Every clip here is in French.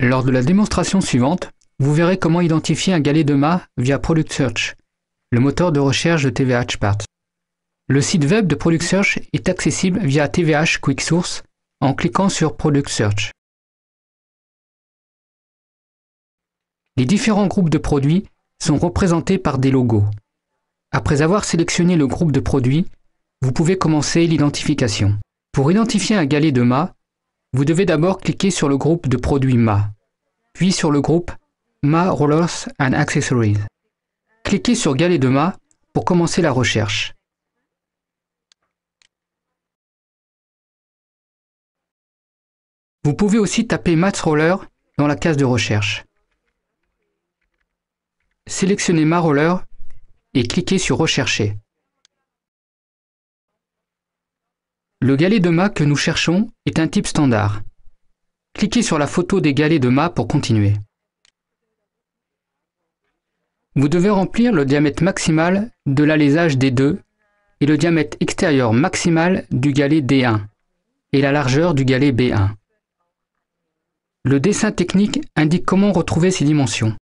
Lors de la démonstration suivante, vous verrez comment identifier un galet de mât via Product Search, le moteur de recherche de TVH Parts. Le site web de Product Search est accessible via TVH Quick Source en cliquant sur Product Search. Les différents groupes de produits sont représentés par des logos. Après avoir sélectionné le groupe de produits, vous pouvez commencer l'identification. Pour identifier un galet de mât, vous devez d'abord cliquer sur le groupe de produits MA, puis sur le groupe MA Rollers and Accessories. Cliquez sur Galet de MA pour commencer la recherche. Vous pouvez aussi taper Mats Roller dans la case de recherche. Sélectionnez Ma Roller et cliquez sur Rechercher. Le galet de mât que nous cherchons est un type standard. Cliquez sur la photo des galets de mât pour continuer. Vous devez remplir le diamètre maximal de l'alésage D2 et le diamètre extérieur maximal du galet D1 et la largeur du galet B1. Le dessin technique indique comment retrouver ces dimensions.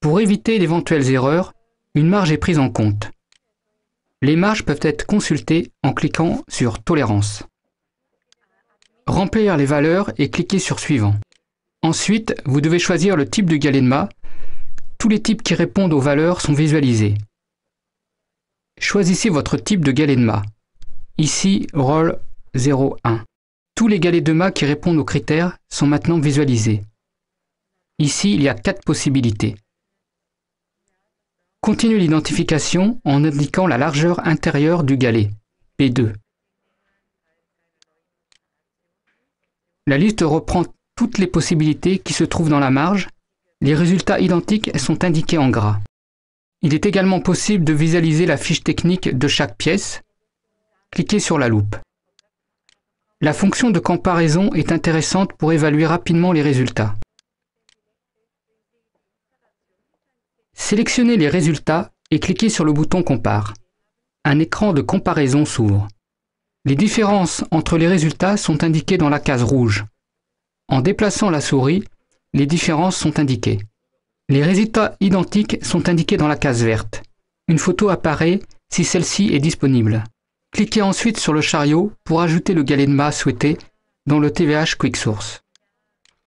Pour éviter d'éventuelles erreurs, une marge est prise en compte. Les marges peuvent être consultées en cliquant sur Tolérance. Remplir les valeurs et cliquer sur Suivant. Ensuite, vous devez choisir le type de ma. Tous les types qui répondent aux valeurs sont visualisés. Choisissez votre type de galenma. Ici, Roll 01. Tous les galets de mât qui répondent aux critères sont maintenant visualisés. Ici, il y a quatre possibilités continue l'identification en indiquant la largeur intérieure du galet, P2. La liste reprend toutes les possibilités qui se trouvent dans la marge. Les résultats identiques sont indiqués en gras. Il est également possible de visualiser la fiche technique de chaque pièce. Cliquez sur la loupe. La fonction de comparaison est intéressante pour évaluer rapidement les résultats. Sélectionnez les résultats et cliquez sur le bouton Compare. Un écran de comparaison s'ouvre. Les différences entre les résultats sont indiquées dans la case rouge. En déplaçant la souris, les différences sont indiquées. Les résultats identiques sont indiqués dans la case verte. Une photo apparaît si celle-ci est disponible. Cliquez ensuite sur le chariot pour ajouter le galet de masse souhaité dans le TVH Quick Source.